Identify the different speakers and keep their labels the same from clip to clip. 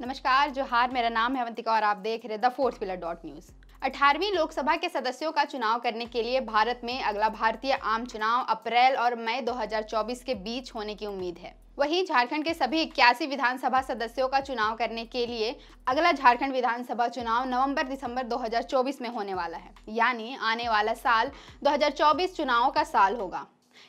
Speaker 1: नमस्कार जोहार मेरा नाम है अवंतिका और आप देख रहे the fourth pillar dot news अठारहवीं लोकसभा के सदस्यों का चुनाव करने के लिए भारत में अगला भारतीय आम चुनाव अप्रैल और मई 2024 के बीच होने की उम्मीद है वहीं झारखंड के सभी इक्यासी विधानसभा सदस्यों का चुनाव करने के लिए अगला झारखंड विधानसभा चुनाव नवंबर दिसंबर 2024 में होने वाला है यानी आने वाला साल 2024 चुनावों का साल होगा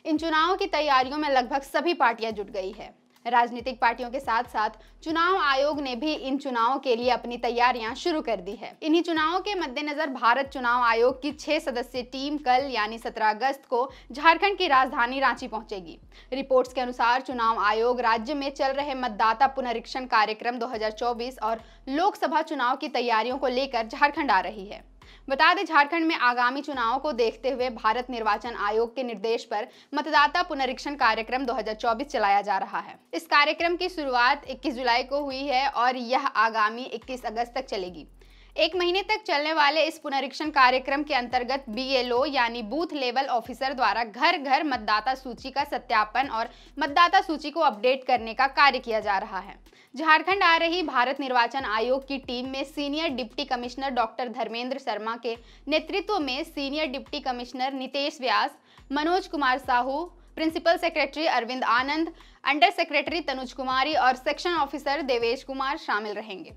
Speaker 1: इन चुनावों की तैयारियों में लगभग सभी पार्टियां जुट गई है राजनीतिक पार्टियों के साथ साथ चुनाव आयोग ने भी इन चुनावों के लिए अपनी तैयारियां शुरू कर दी है इन्हीं चुनावों के मद्देनजर भारत चुनाव आयोग की छह सदस्यीय टीम कल यानी सत्रह अगस्त को झारखंड की राजधानी रांची पहुंचेगी रिपोर्ट्स के अनुसार चुनाव आयोग राज्य में चल रहे मतदाता पुनरीक्षण कार्यक्रम 2024 और लोकसभा चुनाव की तैयारियों को लेकर झारखंड आ रही है बता दें झारखंड में आगामी चुनावों को देखते हुए भारत निर्वाचन आयोग के निर्देश पर मतदाता पुनरीक्षण कार्यक्रम 2024 चलाया जा रहा है इस कार्यक्रम की शुरुआत 21 जुलाई को हुई है और यह आगामी 21 अगस्त तक चलेगी एक महीने तक चलने वाले इस पुनरीक्षण कार्यक्रम के अंतर्गत बीएलओ यानी बूथ लेवल ऑफिसर द्वारा घर घर मतदाता सूची का सत्यापन और मतदाता सूची को अपडेट करने का कार्य किया जा रहा है झारखंड आ रही भारत निर्वाचन आयोग की टीम में senior deputy commissioner doctor Dharmendra Sharma के नेतृत्व में senior deputy commissioner Nitesh Vyas Manoj Kumar Sahu principal secretary Arvind Anand under secretary Tanuj Kumari और सेक्शन ऑफिसर देवेश कुमार शामिल रहेंगे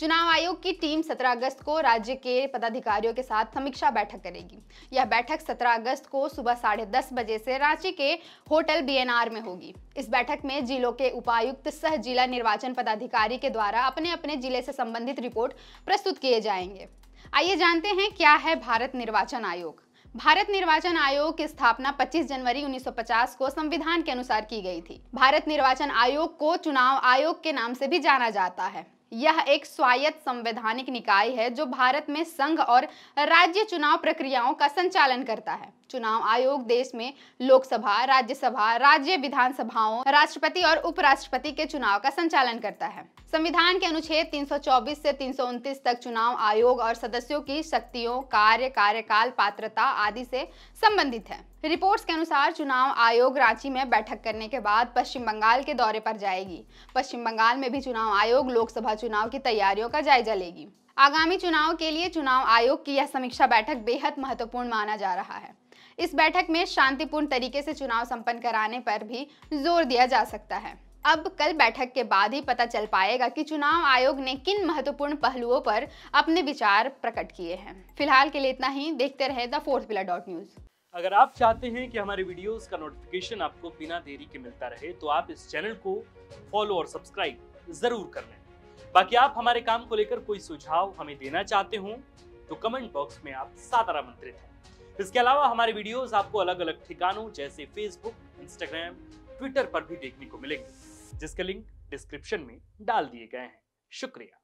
Speaker 1: चुनाव आयोग की टीम 17 अगस्त को राज्य के पदाधिकारियों के साथ समीक्षा बैठक करेगी यह बैठक 17 अगस्त को सुबह साढ़े दस बजे से रांची के होटल बीएनआर में होगी इस बैठक में जिलों के उपायुक्त सह जिला निर्वाचन पदाधिकारी के द्वारा अपने अपने जिले से संबंधित रिपोर्ट प्रस्तुत किए जाएंगे आइए जानते हैं क्या है भारत निर्वाचन आयोग भारत निर्वाचन आयोग की स्थापना 25 जनवरी 1950 को संविधान के अनुसार की गई थी भारत निर्वाचन आयोग को चुनाव आयोग के नाम से भी जाना जाता है यह एक स्वायत्त संवैधानिक निकाय है जो भारत में संघ और राज्य चुनाव प्रक्रियाओं का संचालन करता है चुनाव आयोग देश में लोकसभा राज्यसभा राज्य विधानसभाओं राष्ट्रपति और उपराष्ट्रपति के चुनाव का संचालन करता है संविधान के अनुच्छेद 324 से 329 तक चुनाव आयोग और सदस्यों की शक्तियों कार्य कार्यकाल पात्रता आदि से संबंधित है रिपोर्ट्स के अनुसार चुनाव आयोग रांची में बैठक करने के बाद पश्चिम बंगाल के दौरे पर जाएगी पश्चिम बंगाल में भी चुनाव आयोग लोकसभा चुनाव की तैयारियों का जायजा लेगी आगामी चुनाव के लिए चुनाव आयोग की यह समीक्षा बैठक बेहद महत्वपूर्ण माना जा रहा है इस बैठक में शांतिपूर्ण तरीके से चुनाव संपन्न कराने पर भी जोर दिया जा सकता है अब कल बैठक के बाद ही पता चल पाएगा कि चुनाव आयोग ने किन महत्वपूर्ण पहलुओं पर अपने विचार प्रकट किए हैं फिलहाल के लिए इतना ही देखते रहे the fourth pillar dot news
Speaker 2: अगर आप चाहते हैं कि हमारे वीडियोस का नोटिफिकेशन आपको बिना देरी के मिलता रहे तो आप इस चैनल को फॉलो और सब्सक्राइब जरूर कर लें बाकी आप हमारे काम को लेकर कोई सुझाव हमें देना चाहते हो तो कमेंट बॉक्स में आप सादर आमंत्रित हैं इसके अलावा हमारे वीडियोस आपको अलग अलग ठिकानों जैसे फेसबुक इंस्टाग्राम ट्विटर पर भी देखने को मिलेंगे जिसके लिंक डिस्क्रिप्शन में डाल दिए गए हैं शुक्रिया